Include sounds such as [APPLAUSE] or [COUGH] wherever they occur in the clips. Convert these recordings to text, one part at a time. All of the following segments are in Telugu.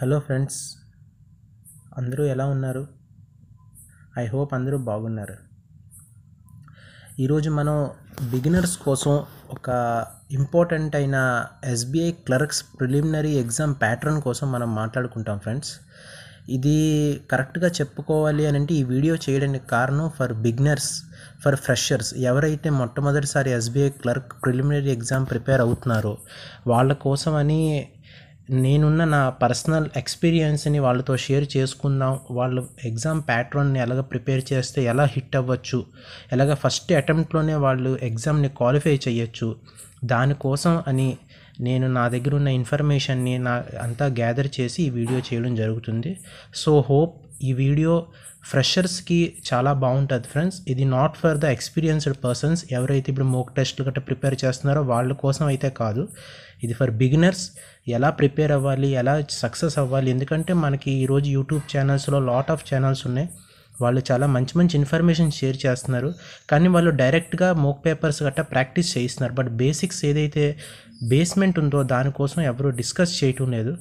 హలో ఫ్రెండ్స్ అందరూ ఎలా ఉన్నారు ఐ హోప్ అందరూ బాగున్నారు ఈరోజు మనం బిగినర్స్ కోసం ఒక ఇంపార్టెంట్ అయిన SBI clerks preliminary exam pattern కోసం మనం మాట్లాడుకుంటాం ఫ్రెండ్స్ ఇది కరెక్ట్గా చెప్పుకోవాలి అని అంటే ఈ వీడియో చేయడానికి కారణం ఫర్ బిగినర్స్ ఫర్ ఫ్రెషర్స్ ఎవరైతే మొట్టమొదటిసారి SBI clerk preliminary exam prepare అవుతున్నారో వాళ్ళ కోసం అని నేనున్న నా పర్సనల్ ఎక్స్పీరియన్స్ని వాళ్ళతో షేర్ చేసుకుందాం వాళ్ళు ఎగ్జామ్ ప్యాటర్న్ని ఎలాగ ప్రిపేర్ చేస్తే ఎలా హిట్ అవ్వచ్చు ఎలాగ ఫస్ట్ అటెంప్ట్లోనే వాళ్ళు ఎగ్జామ్ని క్వాలిఫై చేయొచ్చు దానికోసం అని నేను నా దగ్గర ఉన్న ఇన్ఫర్మేషన్ని నా అంతా గ్యాదర్ చేసి ఈ వీడియో చేయడం జరుగుతుంది సో హోప్ ఈ వీడియో ఫ్రెషర్స్కి చాలా బాగుంటుంది ఫ్రెండ్స్ ఇది not for the experienced persons ఎవరైతే ఇప్పుడు మోక్ టెస్ట్లు గట్రా ప్రిపేర్ చేస్తున్నారో వాళ్ళ కోసం అయితే కాదు ఇది ఫర్ బిగినర్స్ ఎలా ప్రిపేర్ అవ్వాలి ఎలా సక్సెస్ అవ్వాలి ఎందుకంటే మనకి ఈరోజు యూట్యూబ్ ఛానల్స్లో లాట్ ఆఫ్ ఛానల్స్ ఉన్నాయి వాళ్ళు చాలా మంచి మంచి ఇన్ఫర్మేషన్ షేర్ చేస్తున్నారు కానీ వాళ్ళు డైరెక్ట్గా మోక్ పేపర్స్ గట్రా ప్రాక్టీస్ చేయిస్తున్నారు బట్ బేసిక్స్ ఏదైతే బేస్మెంట్ ఉందో దానికోసం ఎవరు డిస్కస్ చేయటం లేదు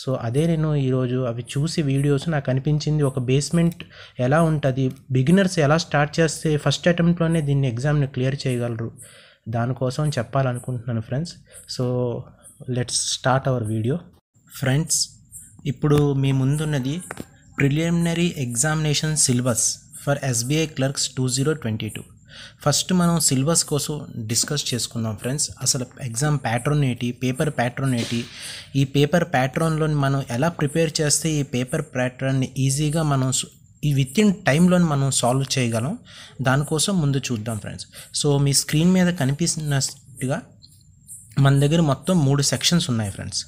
సో అదే నేను ఈరోజు అవి చూసి వీడియోస్ నాకు అనిపించింది ఒక బేస్మెంట్ ఎలా ఉంటుంది బిగినర్స్ ఎలా స్టార్ట్ చేస్తే ఫస్ట్ అటెంప్ట్లోనే దీన్ని ఎగ్జామ్ని క్లియర్ చేయగలరు దానికోసం చెప్పాలనుకుంటున్నాను friends so let's start our video friends ఇప్పుడు మీ ముందున్నది preliminary examination syllabus for SBI clerks two zero twenty two first మనం సిలబస్ కోసం డిస్కస్ చేసుకుందాం ఫ్రెండ్స్ అసలు ఎగ్జామ్ ప్యాటర్న్ ఏంటి పేపర్ ప్యాటర్న్ ఏంటి ఈ పేపర్ ప్యాటర్న్లో మనం ఎలా ప్రిపేర్ చేస్తే ఈ పేపర్ ప్యాటర్న్ని ఈజీగా మనం ఈ విత్ ఇన్ టైంలో మనం సాల్వ్ చేయగలం దానికోసం ముందు చూద్దాం ఫ్రెండ్స్ సో మీ స్క్రీన్ మీద కనిపిస్తున్నట్టుగా మన దగ్గర మొత్తం మూడు సెక్షన్స్ ఉన్నాయి ఫ్రెండ్స్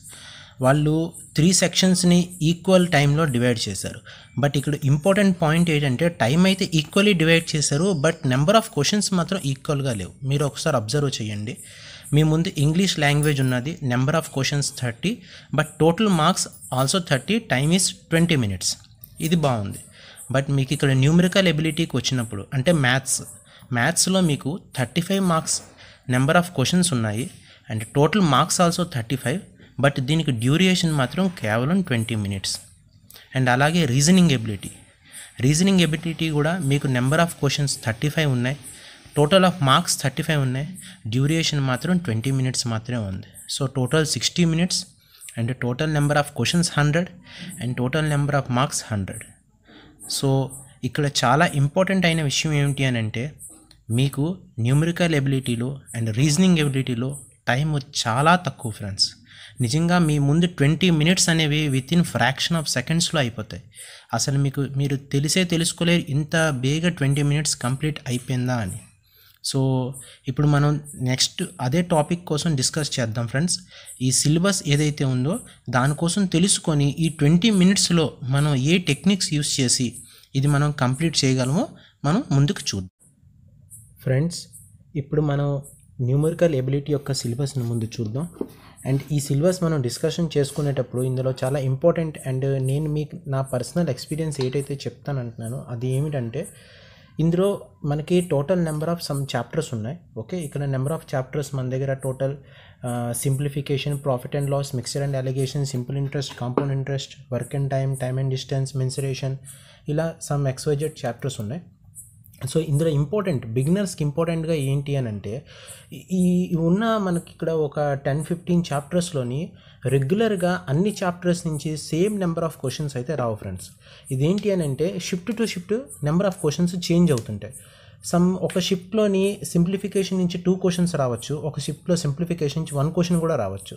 వాళ్ళు త్రీ సెక్షన్స్ని ఈక్వల్ టైంలో డివైడ్ చేశారు బట్ ఇక్కడ ఇంపార్టెంట్ పాయింట్ ఏంటంటే టైం అయితే ఈక్వల్లీ డివైడ్ చేశారు బట్ నెంబర్ ఆఫ్ క్వశ్చన్స్ మాత్రం ఈక్వల్గా లేవు మీరు ఒకసారి అబ్జర్వ్ చేయండి మీ ముందు ఇంగ్లీష్ లాంగ్వేజ్ ఉన్నది number of questions thirty but total marks also thirty time is twenty minutes ఇది బాగుంది బట్ మీకు ఇక్కడ న్యూమరికల్ ఎబిలిటీకి వచ్చినప్పుడు అంటే మ్యాథ్స్ మ్యాథ్స్లో మీకు thirty five marks number of questions ఉన్నాయి and total marks also thirty five but దీనికి డ్యూరియేషన్ మాత్రం కేవలం ట్వంటీ మినిట్స్ అండ్ అలాగే రీజనింగ్ ఎబిలిటీ రీజనింగ్ ఎబిలిటీ కూడా మీకు number of questions thirty five ఉన్నాయి total of marks thirty five ఉన్నాయి డ్యూరియేషన్ మాత్రం ట్వంటీ మినిట్స్ మాత్రమే ఉంది so total sixty minutes and total number of questions hundred and total number of marks hundred so ఇక్కడ చాలా ఇంపార్టెంట్ అయిన విషయం ఏమిటి అని అంటే మీకు న్యూమరికల్ ఎబిలిటీలో అండ్ రీజనింగ్ ఎబిలిటీలో టైం చాలా తక్కువ ఫ్రెండ్స్ నిజంగా మీ ముందు ట్వంటీ మినిట్స్ అనేవి విత్ ఇన్ ఫ్రాక్షన్ ఆఫ్ సెకండ్స్లో అయిపోతాయి అసలు మీకు మీరు తెలిసే తెలుసుకోలేరు ఇంత బేగా ట్వంటీ మినిట్స్ కంప్లీట్ అయిపోయిందా అని సో ఇప్పుడు మనం నెక్స్ట్ అదే టాపిక్ కోసం డిస్కస్ చేద్దాం ఫ్రెండ్స్ ఈ సిలబస్ ఏదైతే ఉందో దానికోసం తెలుసుకొని ఈ ట్వంటీ మినిట్స్లో మనం ఏ టెక్నిక్స్ యూస్ చేసి ఇది మనం కంప్లీట్ చేయగలమో మనం ముందుకు చూద్దాం ఫ్రెండ్స్ ఇప్పుడు మనం న్యూమరికల్ ఎబిలిటీ యొక్క సిలబస్ని ముందు చూద్దాం అండ్ ఈ సిలబస్ మనం డిస్కషన్ చేసుకునేటప్పుడు ఇందులో చాలా ఇంపార్టెంట్ అండ్ నేను మీకు నా పర్సనల్ ఎక్స్పీరియన్స్ ఏటైతే అంటున్నాను అది ఏమిటంటే ఇందులో మనకి total number of some chapters ఉన్నాయి ఓకే ఇక్కడ నెంబర్ ఆఫ్ చాప్టర్స్ మన దగ్గర total simplification profit and loss mixture and alligation simple interest compound interest work and time time and distance mensuration ఇలా సమ్ ఎక్స్వైజెడ్ చాప్టర్స్ ఉన్నాయి సో ఇందులో ఇంపార్టెంట్ బిగినర్స్కి ఇంపార్టెంట్గా ఏంటి అని అంటే ఈ ఉన్న మనకి ఇక్కడ ఒక టెన్ ఫిఫ్టీన్ చాప్టర్స్లోని రెగ్యులర్గా అన్ని చాప్టర్స్ నుంచి సేమ్ నెంబర్ ఆఫ్ క్వశ్చన్స్ అయితే రావు ఫ్రెండ్స్ ఇదేంటి అని అంటే shift to shift number of questions change అవుతుంటాయి సమ్ ఒక షిఫ్ట్లోని సింప్లిఫికేషన్ నుంచి టూ క్వశ్చన్స్ రావచ్చు ఒక షిఫ్ట్లో సింప్లిఫికేషన్ నుంచి వన్ క్వశ్చన్ కూడా రావచ్చు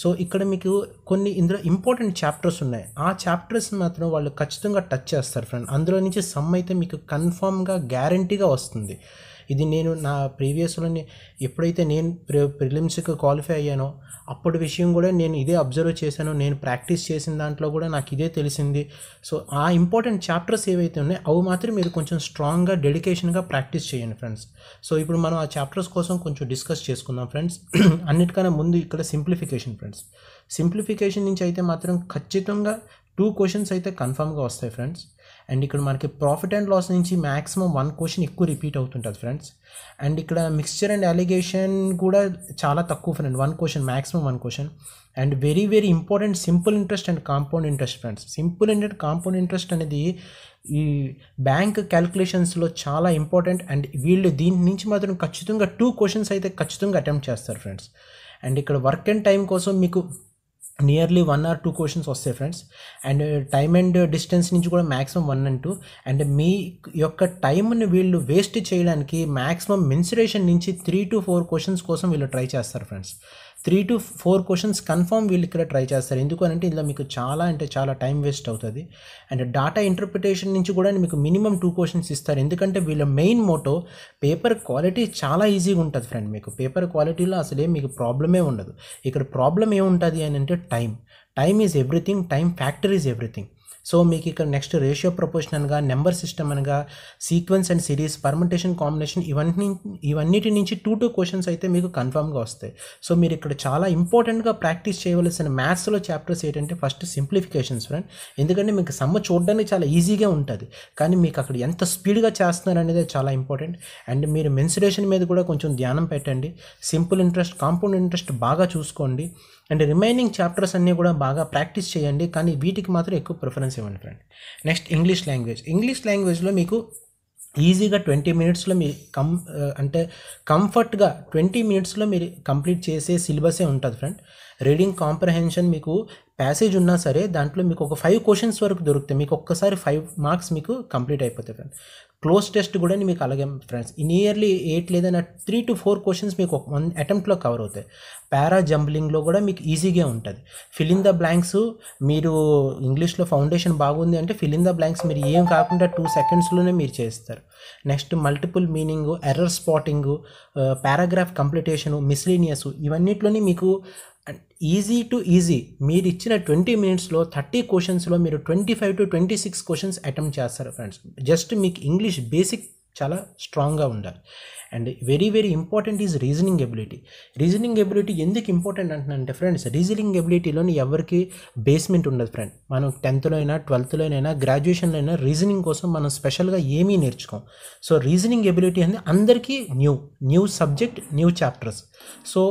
సో ఇక్కడ మీకు కొన్ని ఇందులో ఇంపార్టెంట్ చాప్టర్స్ ఉన్నాయి ఆ చాప్టర్స్ మాత్రం వాళ్ళు ఖచ్చితంగా టచ్ చేస్తారు ఫ్రెండ్ అందులో నుంచి సమ్ అయితే మీకు కన్ఫామ్గా గ్యారంటీగా వస్తుంది ఇది నేను నా ప్రీవియస్లోని ఎప్పుడైతే నేను ప్రి ప్రిలిమ్స్కి క్వాలిఫై అయ్యానో అప్పటి విషయం కూడా నేను ఇదే అబ్జర్వ్ చేశాను నేను ప్రాక్టీస్ చేసిన దాంట్లో కూడా నాకు ఇదే తెలిసింది సో ఆ ఇంపార్టెంట్ చాప్టర్స్ ఏవైతే ఉన్నాయో అవి మాత్రం మీరు కొంచెం స్ట్రాంగ్గా డెడికేషన్గా ప్రాక్టీస్ చేయండి ఫ్రెండ్స్ సో ఇప్పుడు మనం ఆ చాప్టర్స్ కోసం కొంచెం డిస్కస్ చేసుకుందాం ఫ్రెండ్స్ [CLEARS THROAT] అన్నిటికన్నా ముందు ఇక్కడ సింప్లిఫికేషన్ ఫ్రెండ్స్ సింప్లిఫికేషన్ నుంచి అయితే మాత్రం ఖచ్చితంగా టూ క్వశ్చన్స్ అయితే కన్ఫామ్గా వస్తాయి ఫ్రెండ్స్ అండ్ ఇక్కడ మనకి ప్రాఫిట్ అండ్ లాస్ నుంచి మ్యాక్సిమం వన్ క్వశ్చన్ ఎక్కువ రిపీట్ అవుతుంటుంది ఫ్రెండ్స్ అండ్ ఇక్కడ మిక్స్చర్ అండ్ అలిగేషన్ కూడా చాలా తక్కువ friend one question maximum one question and very very important simple interest and compound interest friends simple and compound interest అనేది ఈ బ్యాంక్ క్యాలిక్యులేషన్స్లో చాలా ఇంపార్టెంట్ అండ్ వీళ్ళు దీని నుంచి మాత్రం ఖచ్చితంగా టూ క్వశ్చన్స్ అయితే ఖచ్చితంగా అటెంప్ట్ చేస్తారు ఫ్రెండ్స్ అండ్ ఇక్కడ వర్క్ అండ్ టైం కోసం మీకు nearly one or two questions వస్తాయి friends and time and distance నుంచి కూడా maximum one and two and మీ యొక్క టైంని వీళ్ళు వేస్ట్ చేయడానికి మ్యాక్సిమం మెన్సురేషన్ నుంచి త్రీ టు ఫోర్ క్వశ్చన్స్ కోసం వీళ్ళు ట్రై చేస్తారు friends three to four questions confirm వీళ్ళు ఇక్కడ ట్రై చేస్తారు ఎందుకు అంటే ఇందులో మీకు చాలా అంటే చాలా టైం వేస్ట్ అవుతుంది అండ్ డాటా ఇంటర్ప్రిటేషన్ నుంచి కూడా మీకు మినిమం టూ క్వశ్చన్స్ ఇస్తారు ఎందుకంటే వీళ్ళ మెయిన్ మోటో పేపర్ క్వాలిటీ చాలా ఈజీగా ఉంటుంది ఫ్రెండ్ మీకు పేపర్ క్వాలిటీలో అసలే మీకు ప్రాబ్లమే ఉండదు ఇక్కడ ప్రాబ్లం ఏముంటుంది అని అంటే time time is everything time factor is everything so మీకు ఇక్కడ నెక్స్ట్ రేషియో ప్రపోర్షన్ అనగా నెంబర్ సిస్టమ్ అనగా sequence and series permutation combination ఇవన్నీ ఇవన్నిటి నుంచి టూ టూ క్వశ్చన్స్ అయితే మీకు కన్ఫామ్గా వస్తాయి సో మీరు ఇక్కడ చాలా ఇంపార్టెంట్గా ప్రాక్టీస్ చేయవలసిన మ్యాథ్స్లో చాప్టర్స్ ఏంటంటే ఫస్ట్ సింప్లిఫికేషన్స్ ఫ్రెండ్ ఎందుకంటే మీకు సమ్మ చూడడానికి చాలా ఈజీగా ఉంటుంది కానీ మీకు అక్కడ ఎంత స్పీడ్గా చేస్తున్నారు అనేది చాలా ఇంపార్టెంట్ అండ్ మీరు మెన్సురేషన్ మీద కూడా కొంచెం ధ్యానం పెట్టండి సింపుల్ ఇంట్రెస్ట్ కాంపౌండ్ ఇంట్రెస్ట్ బాగా చూసుకోండి అండ్ రిమైనింగ్ చాప్టర్స్ అన్నీ కూడా బాగా ప్రాక్టీస్ చేయండి కానీ వీటికి మాత్రం ఎక్కువ ప్రిఫరెన్స్ ఇవ్వండి friend next English language English లాంగ్వేజ్లో మీకు ఈజీగా ట్వంటీ మినిట్స్లో మీరు కం అంటే కంఫర్ట్గా ట్వంటీ మినిట్స్లో మీరు కంప్లీట్ చేసే సిలబసే ఉంటుంది ఫ్రెండ్ రీడింగ్ కాంప్రహెన్షన్ మీకు ప్యాసేజ్ ఉన్నా సరే దాంట్లో మీకు ఒక ఫైవ్ క్వశ్చన్స్ వరకు దొరుకుతాయి మీకు ఒక్కసారి ఫైవ్ మార్క్స్ మీకు కంప్లీట్ అయిపోతాయి ఫ్రెండ్ క్లోజ్ టెస్ట్ కూడా మీకు అలాగే ఫ్రెండ్స్ నియర్లీ ఎయిట్ లేదన్నా త్రీ టు ఫోర్ క్వశ్చన్స్ మీకు వన్ అటెంప్ట్లో కవర్ అవుతాయి పారా జంబ్లింగ్లో కూడా మీకు ఈజీగా ఉంటుంది ఫిల్ ద బ్లాంక్స్ మీరు ఇంగ్లీష్లో ఫౌండేషన్ బాగుంది అంటే ఫిల్ ద బ్లాంక్స్ మీరు ఏం కాకుండా టూ సెకండ్స్లోనే మీరు చేస్తారు next multiple meaning error spotting paragraph completion miscellaneous ఇవన్నిట్లోనే మీకు అండ్ ఈజీ టు ఈజీ మీరు ఇచ్చిన ట్వంటీ మినిట్స్లో థర్టీ క్వశ్చన్స్లో మీరు twenty five to twenty six questions attempt చేస్తారు ఫ్రెండ్స్ జస్ట్ మీకు ఇంగ్లీష్ బేసిక్ చాలా స్ట్రాంగ్గా ఉండాలి and very very important is reasoning ability reasoning ability ఎందుకు ఇంపార్టెంట్ అంటే ఫ్రెండ్స్ రీజనింగ్ ఎబిలిటీలోని ఎవరికి బేస్మెంట్ ఉండదు ఫ్రెండ్ మనం టెన్త్లో అయినా ట్వెల్త్లోనైనా గ్రాడ్యుయేషన్లో అయినా రీజనింగ్ కోసం మనం స్పెషల్గా ఏమీ నేర్చుకోం సో రీజనింగ్ ఎబిలిటీ అనేది అందరికీ new new subject new chapters so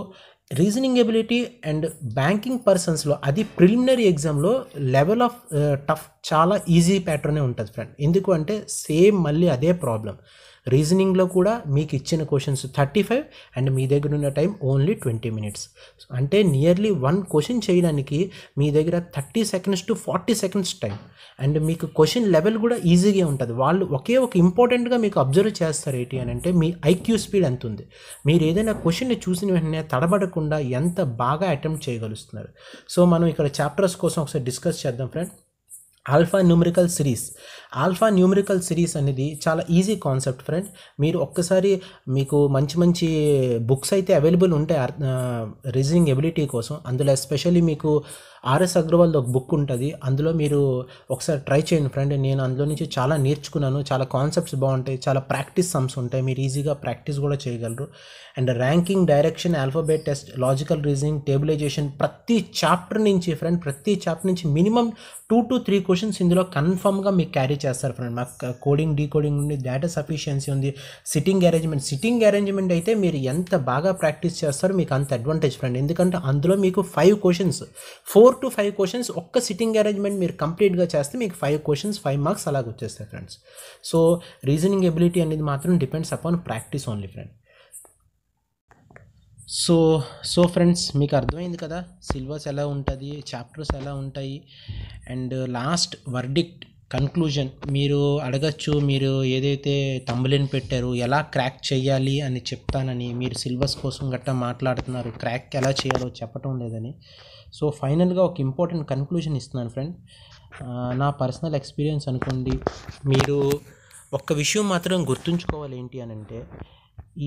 reasoning ability and banking పర్సన్స్లో అది ప్రిలిమినరీ ఎగ్జామ్లో లెవెల్ ఆఫ్ టఫ్ చాలా ఈజీ ప్యాటర్నే ఉంటుంది ఫ్రెండ్ ఎందుకు అంటే సేమ్ మళ్ళీ అదే ప్రాబ్లం రీజనింగ్లో కూడా మీకు ఇచ్చిన క్వశ్చన్స్ థర్టీ ఫైవ్ అండ్ మీ దగ్గర ఉన్న టైం ఓన్లీ ట్వంటీ మినిట్స్ అంటే నియర్లీ వన్ క్వశ్చన్ చేయడానికి మీ దగ్గర thirty seconds to forty seconds time and మీకు క్వశ్చన్ లెవెల్ కూడా ఈజీగా ఉంటుంది వాళ్ళు ఒకే ఒక ఇంపార్టెంట్గా మీకు అబ్జర్వ్ చేస్తారు ఏంటి అని అంటే మీ ఐక్యూ స్పీడ్ ఎంత ఉంది మీరు ఏదైనా క్వశ్చన్ని చూసిన వెంటనే తడబడకుండా ఎంత బాగా అటెంప్ట్ చేయగలుగుతున్నారు సో మనం ఇక్కడ చాప్టర్స్ కోసం ఒకసారి డిస్కస్ చేద్దాం friend alpha numerical series alpha numerical series అనేది చాలా ఈజీ కాన్సెప్ట్ ఫ్రెండ్ మీరు ఒక్కసారి మీకు మంచి మంచి బుక్స్ అయితే అవైలబుల్ ఉంటాయి రీజనింగ్ ఎబిలిటీ కోసం అందులో ఎస్పెషల్లీ మీకు ఆర్ఎస్ అగ్రవాల్ ఒక బుక్ ఉంటుంది అందులో మీరు ఒకసారి ట్రై చేయండి ఫ్రెండ్ నేను అందులో నుంచి చాలా నేర్చుకున్నాను చాలా కాన్సెప్ట్స్ బాగుంటాయి చాలా ప్రాక్టీస్ సమ్స్ ఉంటాయి మీరు ఈజీగా ప్రాక్టీస్ కూడా చేయగలరు and ranking direction alphabet test logical reasoning tabulization ప్రతి చాప్టర్ నుంచి ఫ్రెండ్ ప్రతి చాప్టర్ నుంచి minimum two to three question questions ఇందులో కన్ఫర్మ్గా మీకు క్యారీ చేస్తారు ఫ్రెండ్ మాకు కోడింగ్ డీకోడింగ్ ఉంది డేటా సఫిషియన్సీ ఉంది సిట్టింగ్ అరేంజ్మెంట్ సిట్టింగ్ అరేంజ్మెంట్ అయితే మీరు ఎంత బాగా ప్రాక్టీస్ చేస్తారో మీకు అంత అడ్వాంటేజ్ ఫ్రెండ్ ఎందుకంటే అందులో మీకు five questions four to five questions ఒక్క సిట్టింగ్ అరేంజ్మెంట్ మీరు కంప్లీట్గా చేస్తే మీకు ఫైవ్ క్వశ్చన్స్ ఫైవ్ మార్క్స్ అలాగ వచ్చేస్తాయి ఫ్రెండ్స్ సో రీజనింగ్ ఎబిలిటీ అనేది మాత్రం depends upon practice only friend so so friends మీకు అర్థమైంది కదా సిలబస్ ఎలా ఉంటుంది చాప్టర్స్ ఎలా ఉంటాయి అండ్ లాస్ట్ వర్డిక్ట్ కన్క్లూజన్ మీరు అడగచ్చు మీరు ఏదైతే తంబులేని పెట్టారో ఎలా క్రాక్ చేయాలి అని చెప్తానని మీరు సిలబస్ కోసం గట్టా మాట్లాడుతున్నారు క్రాక్ ఎలా చేయాలో చెప్పటం లేదని సో ఫైనల్గా ఒక ఇంపార్టెంట్ కన్క్లూజన్ ఇస్తున్నాను ఫ్రెండ్ నా పర్సనల్ ఎక్స్పీరియన్స్ అనుకోండి మీరు ఒక్క విషయం మాత్రం గుర్తుంచుకోవాలి ఏంటి అని అంటే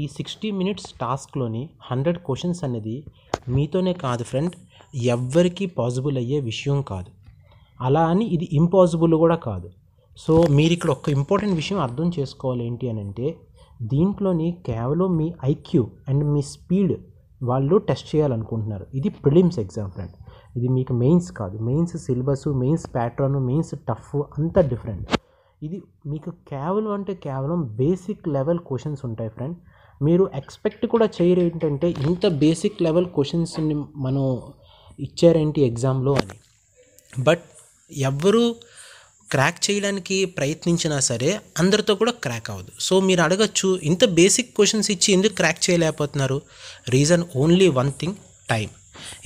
ఈ సిక్స్టీ మినిట్స్ టాస్క్లోని హండ్రెడ్ క్వశ్చన్స్ అనేది మీతోనే కాదు ఫ్రెండ్ ఎవ్వరికీ పాసిబుల్ అయ్యే విషయం కాదు అలా అని ఇది ఇంపాసిబుల్ కూడా కాదు సో మీరు ఇక్కడ ఒక ఇంపార్టెంట్ విషయం అర్థం చేసుకోవాలి ఏంటి అని అంటే దీంట్లోని కేవలం మీ ఐక్యూ అండ్ మీ స్పీడ్ వాళ్ళు టెస్ట్ చేయాలనుకుంటున్నారు ఇది ప్రిలిమ్స్ ఎగ్జామ్ ఫ్రెండ్ ఇది మీకు మెయిన్స్ కాదు mains syllabus mains pattern mains tough అంతా డిఫరెంట్ ఇది మీకు కేవలం అంటే కేవలం బేసిక్ లెవెల్ క్వశ్చన్స్ ఉంటాయి ఫ్రెండ్ మీరు ఎక్స్పెక్ట్ కూడా చేయరు ఏంటంటే ఇంత బేసిక్ లెవెల్ క్వశ్చన్స్ని మనం ఇచ్చారేంటి ఎగ్జామ్లో అని బట్ ఎవ్వరూ క్రాక్ చేయడానికి ప్రయత్నించినా సరే అందరితో కూడా క్రాక్ అవ్వదు సో మీరు అడగచ్చు ఇంత బేసిక్ క్వశ్చన్స్ ఇచ్చి ఎందుకు క్రాక్ చేయలేకపోతున్నారు reason only one thing time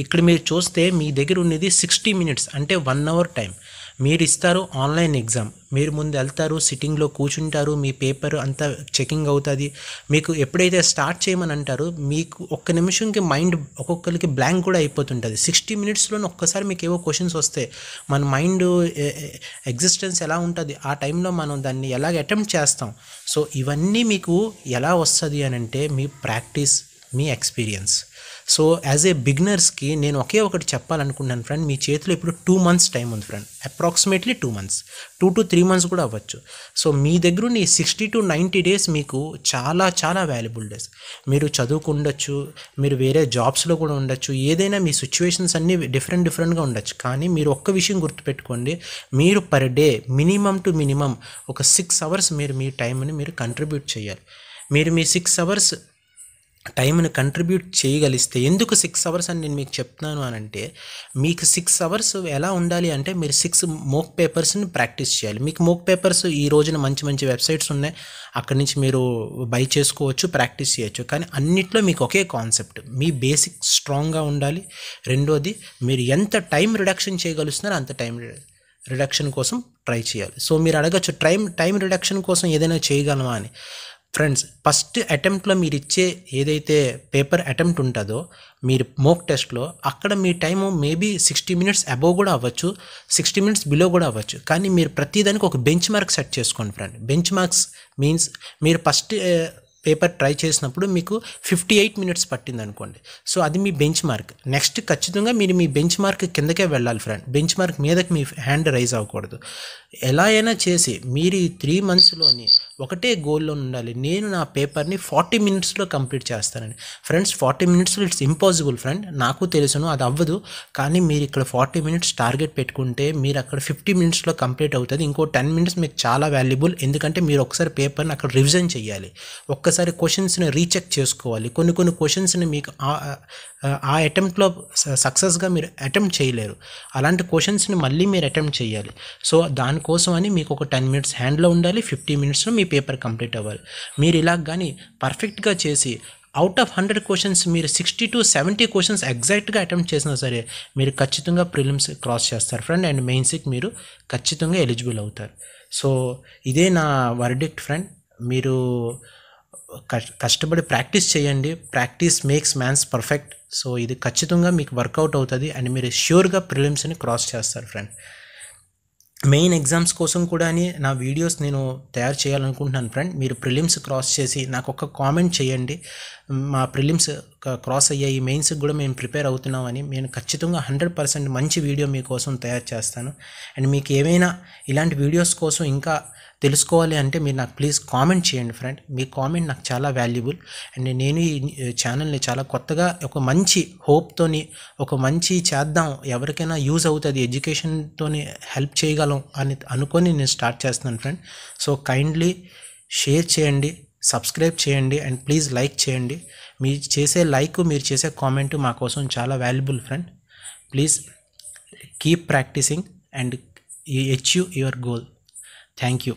ఇక్కడ మీరు చూస్తే మీ దగ్గర ఉన్నది సిక్స్టీ మినిట్స్ అంటే వన్ అవర్ టైం మీరు ఇస్తారు ఆన్లైన్ ఎగ్జామ్ మీరు ముందు వెళ్తారు సిట్టింగ్లో కూర్చుంటారు మీ పేపర్ అంతా చెకింగ్ అవుతుంది మీకు ఎప్పుడైతే స్టార్ట్ చేయమని అంటారో మీకు ఒక్క నిమిషంకి మైండ్ ఒక్కొక్కరికి బ్లాంక్ కూడా అయిపోతుంటుంది సిక్స్టీ మినిట్స్లోనే ఒక్కసారి మీకు ఏవో క్వశ్చన్స్ వస్తే మన మైండ్ ఎగ్జిస్టెన్స్ ఎలా ఉంటుంది ఆ టైంలో మనం దాన్ని ఎలాగ అటెంప్ట్ చేస్తాం సో ఇవన్నీ మీకు ఎలా వస్తుంది అని అంటే మీ ప్రాక్టీస్ మీ ఎక్స్పీరియన్స్ సో యాజ్ ఏ బిగ్నర్స్కి నేను ఒకే ఒకటి చెప్పాలనుకుంటున్నాను ఫ్రెండ్ మీ చేతిలో ఇప్పుడు టూ మంత్స్ టైం ఉంది friend approximately two months two to three months కూడా అవ్వచ్చు సో మీ దగ్గర ఉన్న సిక్స్టీ టు నైంటీ డేస్ మీకు చాలా చాలా వాల్యుబుల్ డేస్ మీరు చదువుకుండొచ్చు మీరు వేరే జాబ్స్లో కూడా ఉండొచ్చు ఏదైనా మీ సిచ్యువేషన్స్ అన్నీ డిఫరెంట్ డిఫరెంట్గా ఉండొచ్చు కానీ మీరు ఒక్క విషయం గుర్తుపెట్టుకోండి మీరు per day minimum to minimum ఒక సిక్స్ అవర్స్ మీరు మీ టైంని మీరు కంట్రిబ్యూట్ చేయాలి మీరు మీ సిక్స్ అవర్స్ టైంని కంట్రిబ్యూట్ చేయగలిస్తే ఎందుకు సిక్స్ అవర్స్ అని నేను మీకు చెప్తున్నాను అని అంటే మీకు సిక్స్ అవర్స్ ఎలా ఉండాలి అంటే మీరు సిక్స్ మోక్ పేపర్స్ని ప్రాక్టీస్ చేయాలి మీకు మోక్ పేపర్స్ ఈ రోజున మంచి మంచి వెబ్సైట్స్ ఉన్నాయి అక్కడి నుంచి మీరు బై చేసుకోవచ్చు ప్రాక్టీస్ చేయొచ్చు కానీ అన్నిట్లో మీకు ఒకే కాన్సెప్ట్ మీ బేసిక్ స్ట్రాంగ్గా ఉండాలి రెండోది మీరు ఎంత టైం రిడక్షన్ చేయగలుస్తున్నారో అంత టైం రిడక్షన్ కోసం ట్రై చేయాలి సో మీరు అడగచ్చు టైం టైం రిడక్షన్ కోసం ఏదైనా చేయగలమా అని ఫ్రెండ్స్ ఫస్ట్ అటెంప్ట్లో మీరు ఇచ్చే ఏదైతే పేపర్ అటెంప్ట్ ఉంటుందో మీరు మోక్ టెస్ట్లో అక్కడ మీ time maybe sixty minutes above కూడా అవ్వచ్చు సిక్స్టీ మినిట్స్ బిలో కూడా అవ్వచ్చు కానీ మీరు ప్రతిదానికి ఒక బెంచ్ మార్క్ సెట్ చేసుకోండి ఫ్రెండ్ బెంచ్ మార్క్స్ మీన్స్ మీరు ఫస్ట్ పేపర్ ట్రై చేసినప్పుడు మీకు ఫిఫ్టీ ఎయిట్ మినిట్స్ పట్టింది అనుకోండి సో అది మీ బెంచ్ మార్క్ నెక్స్ట్ ఖచ్చితంగా మీరు మీ బెంచ్ మార్క్ కిందకే వెళ్ళాలి ఫ్రెండ్ బెంచ్ మార్క్ మీదకి మీ హ్యాండ్ రైజ్ అవ్వకూడదు ఎలా అయినా చేసి మీరు ఈ త్రీ మంత్స్లోని ఒకటే గోల్లో ఉండాలి నేను నా పేపర్ని ఫార్టీ మినిట్స్లో కంప్లీట్ చేస్తానని ఫ్రెండ్స్ ఫార్టీ మినిట్స్లో ఇట్స్ ఇంపాసిబుల్ ఫ్రెండ్ నాకు తెలుసును అది అవ్వదు కానీ మీరు ఇక్కడ ఫార్టీ మినిట్స్ టార్గెట్ పెట్టుకుంటే మీరు అక్కడ ఫిఫ్టీ మినిట్స్లో కంప్లీట్ అవుతుంది ఇంకో టెన్ మినిట్స్ మీకు చాలా వాల్యుబుల్ ఎందుకంటే మీరు ఒకసారి పేపర్ని అక్కడ రివిజన్ చేయాలి ఒక్క ఒక్కసారి క్వశ్చన్స్ని రీచెక్ చేసుకోవాలి కొన్ని కొన్ని క్వశ్చన్స్ని మీకు ఆ అటెంప్ట్లో సక్సెస్గా మీరు అటెంప్ట్ చేయలేరు అలాంటి క్వశ్చన్స్ని మళ్ళీ మీరు అటెంప్ట్ చేయాలి సో దానికోసం అని మీకు ఒక టెన్ మినిట్స్ హ్యాండ్లో ఉండాలి ఫిఫ్టీ మినిట్స్లో మీ పేపర్ కంప్లీట్ అవ్వాలి మీరు ఇలా కానీ పర్ఫెక్ట్గా చేసి అవుట్ ఆఫ్ హండ్రెడ్ క్వశ్చన్స్ మీరు సిక్స్టీ టు సెవెంటీ క్వశ్చన్స్ ఎగ్జాక్ట్గా అటెంప్ట్ చేసినా సరే మీరు ఖచ్చితంగా ప్రిలిమ్స్ క్రాస్ చేస్తారు ఫ్రెండ్ అండ్ మెయిన్స్కి మీరు ఖచ్చితంగా ఎలిజిబుల్ అవుతారు సో ఇదే నా వర్డిక్ట్ ఫ్రెండ్ మీరు కష్టపడి ప్రాక్టీస్ చేయండి practice makes mans perfect so ఇది ఖచ్చితంగా మీకు వర్కౌట్ అవుతుంది అండ్ మీరు ష్యూర్గా ప్రిలిమ్స్ని క్రాస్ చేస్తారు ఫ్రెండ్ మెయిన్ ఎగ్జామ్స్ కోసం కూడా నా వీడియోస్ నేను తయారు చేయాలనుకుంటున్నాను ఫ్రెండ్ మీరు ప్రిలిమ్స్ క్రాస్ చేసి నాకు ఒక కామెంట్ చేయండి మా ప్రిలిమ్స్ క్రాస్ అయ్యాయి మెయిన్స్కి కూడా మేము ప్రిపేర్ అవుతున్నామని నేను ఖచ్చితంగా హండ్రెడ్ పర్సెంట్ మంచి వీడియో మీకోసం తయారు చేస్తాను అండ్ మీకు ఏమైనా ఇలాంటి వీడియోస్ కోసం ఇంకా తెలుసుకోవాలి అంటే మీరు నాకు ప్లీజ్ కామెంట్ చేయండి ఫ్రెండ్ మీ కామెంట్ నాకు చాలా వాల్యుబుల్ అండ్ నేను ఈ ఛానల్ని చాలా కొత్తగా ఒక మంచి హోప్తోని ఒక మంచి చేద్దాం ఎవరికైనా యూజ్ అవుతుంది ఎడ్యుకేషన్తోని హెల్ప్ చేయగలం అని అనుకొని నేను స్టార్ట్ చేస్తున్నాను ఫ్రెండ్ సో కైండ్లీ షేర్ చేయండి సబ్స్క్రైబ్ చేయండి అండ్ ప్లీజ్ లైక్ చేయండి మీరు చేసే లైక్ మీరు చేసే కామెంట్ మా కోసం చాలా valuable friend please keep practicing and achieve your goal thank you